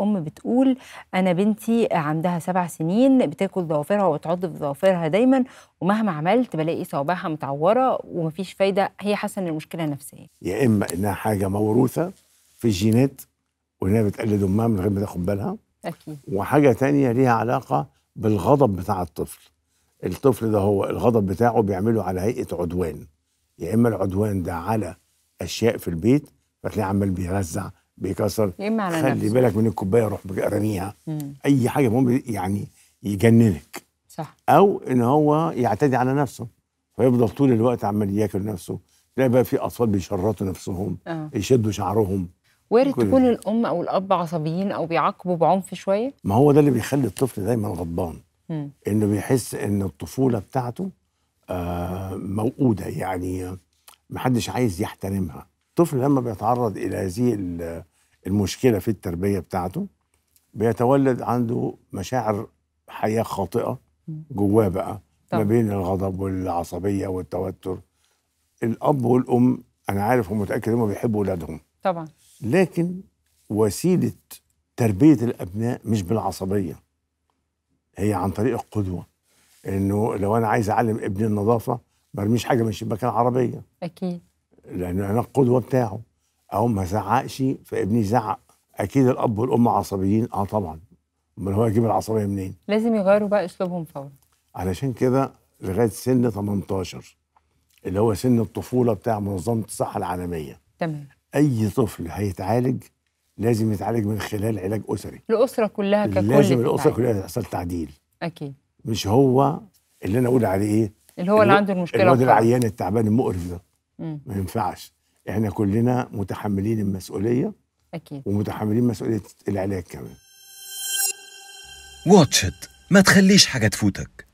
ام بتقول انا بنتي عندها سبع سنين بتاكل ظوافرها وتعض في ظوافرها دايما ومهما عملت بلاقي صوابعها متعوره ومفيش فايده هي حاسه ان المشكله نفسيه يا اما انها حاجه موروثه في الجينات وانها بتقلد امها من غير ما تاخد بالها اكيد وحاجه تانية ليها علاقه بالغضب بتاع الطفل الطفل ده هو الغضب بتاعه بيعمله على هيئه عدوان يا اما العدوان ده على اشياء في البيت فتلاقيه عمال بيرزع بيكسر خلي نفسه. بالك من الكوبايه روح رميها اي حاجه مهم يعني يجننك صح او ان هو يعتدي على نفسه فيفضل طول الوقت عمال ياكل نفسه تلاقي بقى في اطفال بيشرطوا نفسهم أه. يشدوا شعرهم وارد تكون الام او الاب عصبيين او بيعاقبوا بعنف شويه ما هو ده اللي بيخلي الطفل دايما غضبان انه بيحس ان الطفوله بتاعته آه موقوده يعني محدش عايز يحترمها الطفل لما بيتعرض الى هذه المشكله في التربيه بتاعته بيتولد عنده مشاعر حياه خاطئه جواه بقى ما بين الغضب والعصبيه والتوتر الاب والام انا عارف ومتاكد هم بيحبوا اولادهم طبعا لكن وسيله تربيه الابناء مش بالعصبيه هي عن طريق القدوه انه لو انا عايز اعلم ابني النظافه برميش حاجه من شباك العربيه اكيد لان انا القدوه بتاعه اهو ما زعقش فابني زعق اكيد الاب والام عصبيين اه طبعا امال هو يجيب العصبيه منين لازم يغيروا بقى اسلوبهم فورا علشان كده لغايه سن 18 اللي هو سن الطفوله بتاع منظمه الصحه العالميه تمام اي طفل هيتعالج لازم يتعالج من خلال علاج اسري الاسره كلها ككل لازم الاسره كلها تحصل تعديل اكيد مش هو اللي انا اقول عليه ايه اللي هو اللي عنده المشكله الواد العيان التعبان المقرف ده ما ينفعش احنا كلنا متحملين المسؤوليه اكيد ومتحملين مسؤوليه العلاج كمان واتشت ما تخليش حاجه تفوتك